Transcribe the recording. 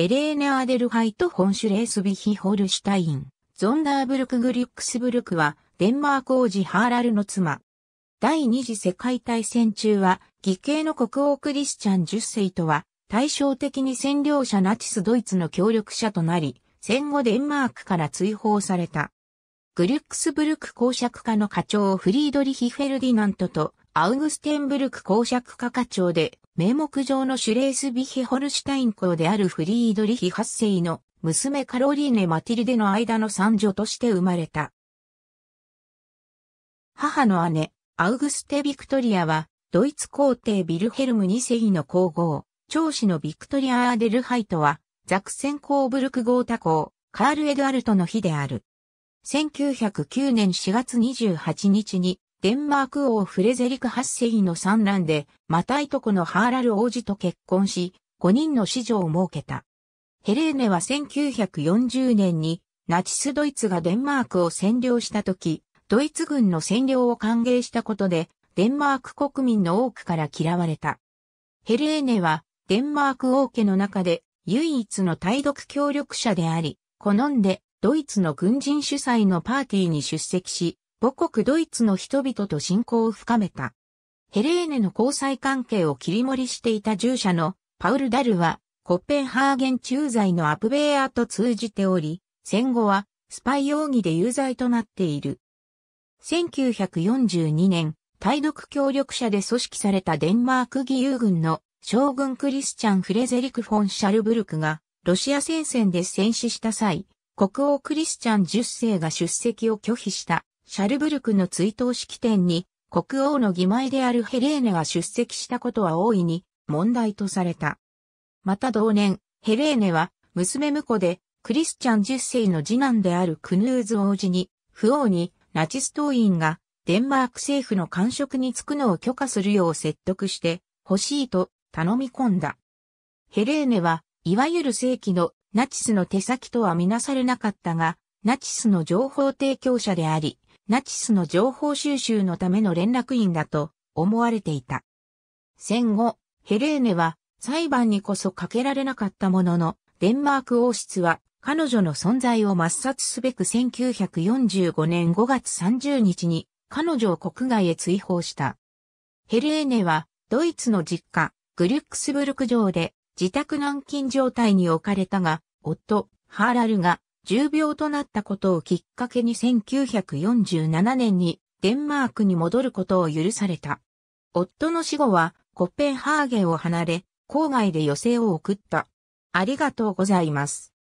エレーネ・アデルハイト・ホンシュレースビヒ・ホルシュタイン、ゾンダーブルク・グリュックスブルクは、デンマーク王子ハーラルの妻。第二次世界大戦中は、義兄の国王クリスチャン10世とは、対照的に占領者ナチスドイツの協力者となり、戦後デンマークから追放された。グリュックスブルク公爵家の課長フリードリヒ・フェルディナントと、アウグステンブルク公爵家課長で、名目上のシュレースビヒホルシュタイン公であるフリードリヒ8世の娘カロリーネ・マティルデの間の三女として生まれた。母の姉、アウグステ・ビクトリアは、ドイツ皇帝ビルヘルム2世の皇后、長子のビクトリア・アーデルハイトは、ザクセンコーブルクゴータ校、カール・エドアルトの日である。1909年4月28日に、デンマーク王フレゼリク8世の産卵で、またいとこのハーラル王子と結婚し、5人の子女を設けた。ヘレーネは1940年にナチスドイツがデンマークを占領した時、ドイツ軍の占領を歓迎したことで、デンマーク国民の多くから嫌われた。ヘレーネはデンマーク王家の中で唯一の対独協力者であり、好んでドイツの軍人主催のパーティーに出席し、母国ドイツの人々と信仰を深めた。ヘレーネの交際関係を切り盛りしていた従者のパウル・ダルは、コッペンハーゲン駐在のアプベーアと通じており、戦後はスパイ容疑で有罪となっている。1942年、対独協力者で組織されたデンマーク義勇軍の将軍クリスチャン・フレゼリク・フォン・シャルブルクがロシア戦線で戦死した際、国王クリスチャン10世が出席を拒否したシャルブルクの追悼式典に国王の義妹であるヘレーネが出席したことは大いに問題とされた。また同年、ヘレーネは娘婿でクリスチャン10世の次男であるクヌーズ王子に、不王にナチス党員がデンマーク政府の官職に就くのを許可するよう説得して欲しいと頼み込んだ。ヘレーネは、いわゆる正規のナチスの手先とはみなされなかったが、ナチスの情報提供者であり、ナチスの情報収集のための連絡員だと思われていた。戦後、ヘレーネは裁判にこそかけられなかったものの、デンマーク王室は彼女の存在を抹殺すべく1945年5月30日に彼女を国外へ追放した。ヘレーネはドイツの実家、グリュックスブルク城で自宅軟禁状態に置かれたが、夫、ハーラルが重病となったことをきっかけに1947年にデンマークに戻ることを許された。夫の死後はコペンハーゲンを離れ、郊外で余生を送った。ありがとうございます。